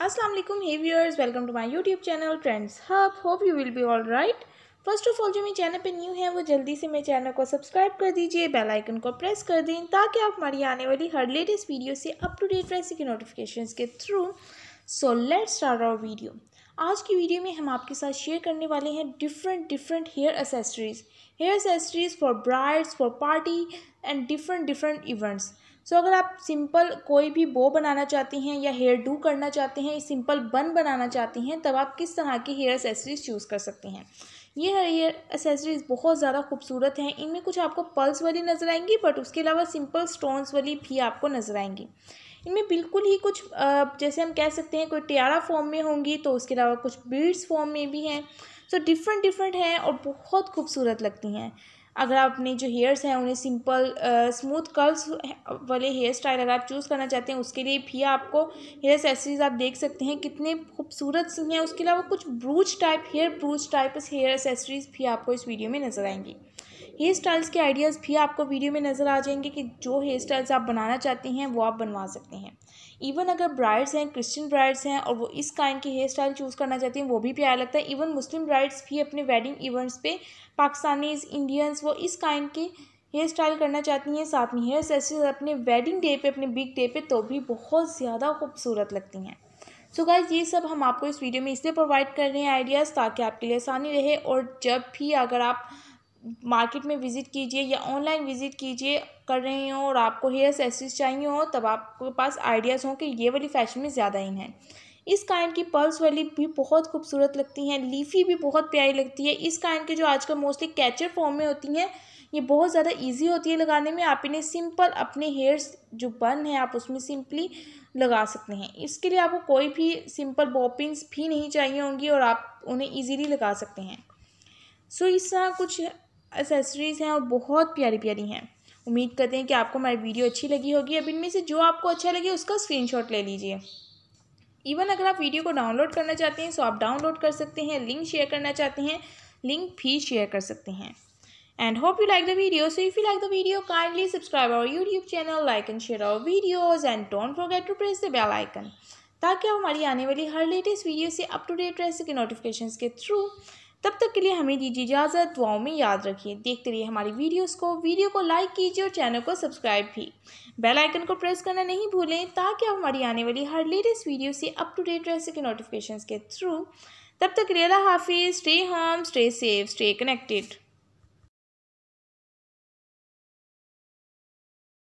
अस्सलाम वालेकुम hey viewers welcome to my YouTube channel trends hub hope you will be all right first of all जो मेरे channel पे new है वो जल्दी से मेरे चैनल को सब्सक्राइब कर दीजिए बेल आइकन को प्रेस कर दें ताकि आप हमारी आने वाली हर लेटेस्ट वीडियो से अप टू डेट रह सके नोटिफिकेशन के through so let's start our video आज की वीडियो में हम आपके साथ शेयर करने वाले हैं different different hair accessories hair accessories for brides for party and different different events so so, अगर आप सिंपल कोई भी बो बनाना चाहती हैं या हेयर डू करना चाहते हैं सिंपल बन बनाना चाहती हैं तब आप किस तरह की हेयर एसेसरीज चूज़ कर सकते हैं ये हेयर एसेसरीज़ बहुत ज़्यादा खूबसूरत हैं इनमें कुछ आपको पल्स वाली नज़र आएंगी बट उसके अलावा सिंपल स्टोन्स वाली भी आपको नज़र आएंगी इनमें बिल्कुल ही कुछ जैसे हम कह सकते हैं कोई टियारा फॉर्म में होंगी तो उसके अलावा कुछ बीड्स फॉर्म में भी हैं सो डिफरेंट डिफरेंट हैं और बहुत खूबसूरत लगती हैं अगर आप अपने जो हेयर्स हैं उन्हें सिंपल स्मूथ कर्ल्स वाले हेयर स्टाइल अगर आप चूज़ करना चाहते हैं उसके लिए भी आपको हेयर एक्सेसरीज आप देख सकते हैं कितने खूबसूरत हैं उसके अलावा कुछ brooch type hair brooch type hair accessories भी आपको इस वीडियो में नजर आएंगी हेयर स्टाइल्स के आइडियाज़ भी आपको वीडियो में नज़र आ जाएंगे कि जो हेयर स्टाइल्स आप बनाना चाहते हैं वो आप बनवा सकते हैं इवन अगर ब्राइड्स हैं क्रिश्चियन ब्राइड्स हैं और वो इस काइंड के हेयर स्टाइल चूज़ करना चाहते हैं वो भी प्यार लगता है इवन मुस्लिम ब्राइड्स भी अपने वेडिंग इवेंट्स पर पाकिस्तानीज इंडियंस वो इस काइंड के हेयर स्टाइल करना चाहती हैं साथ में हेयर एक्सेसरीज अपने वेडिंग डे पे अपने बिग डे पे तो भी बहुत ज़्यादा खूबसूरत लगती हैं सो so गाइज ये सब हम आपको इस वीडियो में इसलिए प्रोवाइड कर रहे हैं आइडियाज़ ताकि आपके लिए आसानी रहे और जब भी अगर आप मार्केट में विज़िट कीजिए या ऑनलाइन विज़िट कीजिए कर रहे हो और आपको हेयर एक्सेसरीज चाहिए हो तब आपके पास आइडियाज़ हों कि ये वाली फैशन में ज़्यादा इन है इस काइंड की पर्ल्स वाली भी बहुत खूबसूरत लगती हैं लीफी भी बहुत प्यारी लगती है इस काइंड के जो आजकल मोस्टली कैचर फॉर्म में होती हैं ये बहुत ज़्यादा इजी होती है लगाने में आप इन्हें सिंपल अपने हेयर्स जो बन है आप उसमें सिंपली लगा सकते हैं इसके लिए आपको कोई भी सिंपल बॉपिंग्स भी नहीं चाहिए होंगी और आप उन्हें ईजीली लगा सकते हैं सो so, इस तरह कुछ एसेसरीज़ हैं और बहुत प्यारी प्यारी हैं उम्मीद करते हैं कि आपको हमारी वीडियो अच्छी लगी होगी अब इनमें से जो आपको अच्छा लगे उसका स्क्रीन ले लीजिए इवन अगर आप वीडियो को डाउनलोड करना चाहते हैं तो आप डाउनलोड कर सकते हैं लिंक शेयर करना चाहते हैं लिंक भी शेयर कर सकते हैं and hope you like the video so if you like the video kindly subscribe our youtube channel like and share our videos and don't forget to press the bell icon ताकि आप हमारी आने वाली हर latest video से up to date रह सके notification के थ्रू तब तक के लिए हमें दीजिए इजाज़त दुआओं में याद रखिए देखते रहिए हमारी वीडियोस को वीडियो को लाइक कीजिए और चैनल को सब्सक्राइब भी बेल आइकन को प्रेस करना नहीं भूलें ताकि आप हमारी आने वाली हर लेटेस्ट वीडियो से अप टू डेट रह सके नोटिफिकेशन के थ्रू तब तक रेला हाफिज़ stay home stay safe stay connected